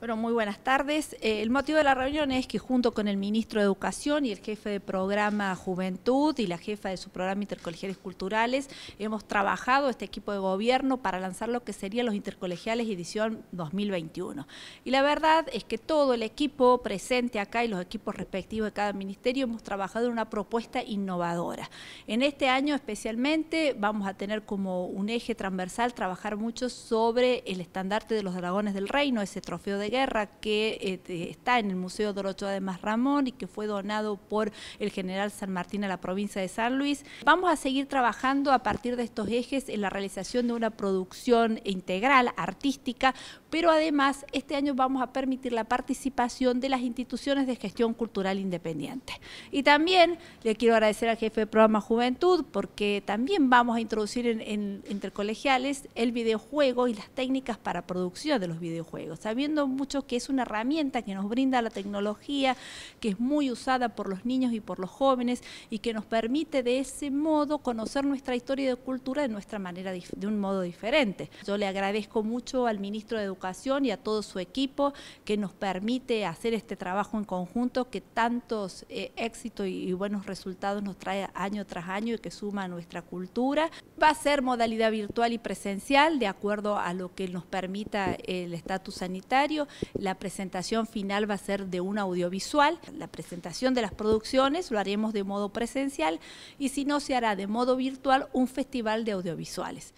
Bueno, muy buenas tardes. Eh, el motivo de la reunión es que junto con el ministro de Educación y el jefe de programa Juventud y la jefa de su programa Intercolegiales Culturales, hemos trabajado este equipo de gobierno para lanzar lo que serían los Intercolegiales edición 2021. Y la verdad es que todo el equipo presente acá y los equipos respectivos de cada ministerio hemos trabajado en una propuesta innovadora. En este año especialmente vamos a tener como un eje transversal trabajar mucho sobre el estandarte de los dragones del reino, ese trofeo de guerra que este, está en el Museo Dorocho de Ramón y que fue donado por el general San Martín a la provincia de San Luis. Vamos a seguir trabajando a partir de estos ejes en la realización de una producción integral, artística, pero además este año vamos a permitir la participación de las instituciones de gestión cultural independiente. Y también le quiero agradecer al jefe de programa Juventud porque también vamos a introducir en, en intercolegiales el videojuego y las técnicas para producción de los videojuegos, sabiendo mucho que es una herramienta que nos brinda la tecnología, que es muy usada por los niños y por los jóvenes y que nos permite de ese modo conocer nuestra historia y cultura de nuestra manera, de un modo diferente. Yo le agradezco mucho al ministro de Educación y a todo su equipo que nos permite hacer este trabajo en conjunto que tantos eh, éxitos y buenos resultados nos trae año tras año y que suma a nuestra cultura. Va a ser modalidad virtual y presencial de acuerdo a lo que nos permita el estatus sanitario la presentación final va a ser de un audiovisual. La presentación de las producciones lo haremos de modo presencial y si no, se hará de modo virtual un festival de audiovisuales.